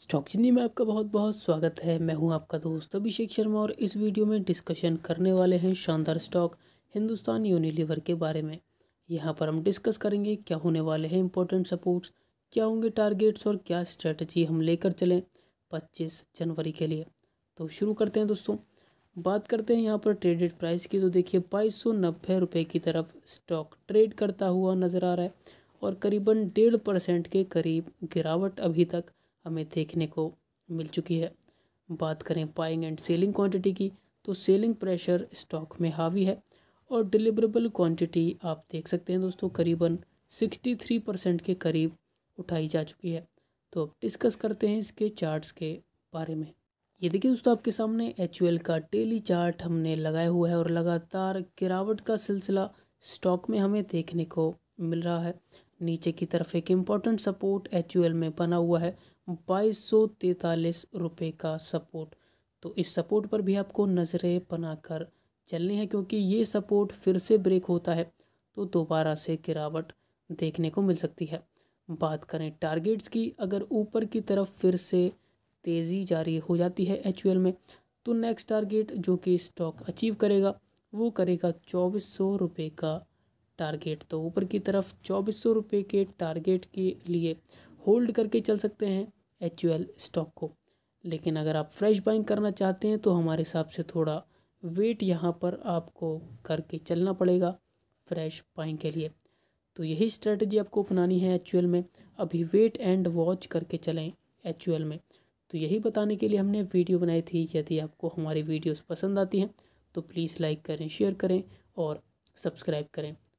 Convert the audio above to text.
stock चिन्नी में आपका बहुत बहुत स्वागत है मैं हूं आपका दोस्त अभिषेक शर्मा और इस वीडियो में डिस्कशन करने वाले हैं शानदार स्टॉक हिंदुस्तान यूनिलीवर के बारे में यहां पर हम डिस्कस करेंगे क्या होने वाले हैं इंपॉर्टेंट सपोर्ट्स क्या होंगे टारगेट्स और क्या स्ट्रेटजी हम लेकर चलें पच्चीस जनवरी के लिए तो शुरू करते हैं दोस्तों बात करते हैं यहाँ पर ट्रेडेड प्राइस की तो देखिए बाईस सौ नब्बे रुपये की तरफ स्टॉक ट्रेड करता हुआ नज़र आ रहा है और करीबन डेढ़ परसेंट के करीब गिरावट अभी तक हमें देखने को मिल चुकी है बात करें पाइंग एंड सेलिंग क्वांटिटी की तो सेलिंग प्रेशर स्टॉक में हावी है और डिलीवरेबल क्वांटिटी आप देख सकते हैं दोस्तों करीबन सिक्सटी थ्री परसेंट के करीब उठाई जा चुकी है तो अब डिस्कस करते हैं इसके चार्ट्स के बारे में ये देखिए दोस्तों आपके सामने एच का डेली चार्ट हमने लगाया हुआ है और लगातार गिरावट का सिलसिला स्टॉक में हमें देखने को मिल रहा है नीचे की तरफ एक इम्पॉर्टेंट सपोर्ट एच में बना हुआ है बाईस सौ रुपये का सपोर्ट तो इस सपोर्ट पर भी आपको नज़रें बनाकर चलने हैं क्योंकि ये सपोर्ट फिर से ब्रेक होता है तो दोबारा से गिरावट देखने को मिल सकती है बात करें टारगेट्स की अगर ऊपर की तरफ फिर से तेज़ी जारी हो जाती है एच में तो नेक्स्ट टारगेट जो कि स्टॉक अचीव करेगा वो करेगा चौबीस सौ रुपये का टारगेट तो ऊपर की तरफ चौबीस सौ रुपये के टारगेट के लिए होल्ड करके चल सकते हैं एच स्टॉक को लेकिन अगर आप फ्रेश बाइंग करना चाहते हैं तो हमारे हिसाब से थोड़ा वेट यहाँ पर आपको करके चलना पड़ेगा फ्रेश बाइंग के लिए तो यही स्ट्रेटजी आपको अपनानी है एच में अभी वेट एंड वॉच करके चलें एच में तो यही बताने के लिए हमने वीडियो बनाई थी यदि आपको हमारी वीडियोस पसंद आती हैं तो प्लीज़ लाइक करें शेयर करें और सब्सक्राइब करें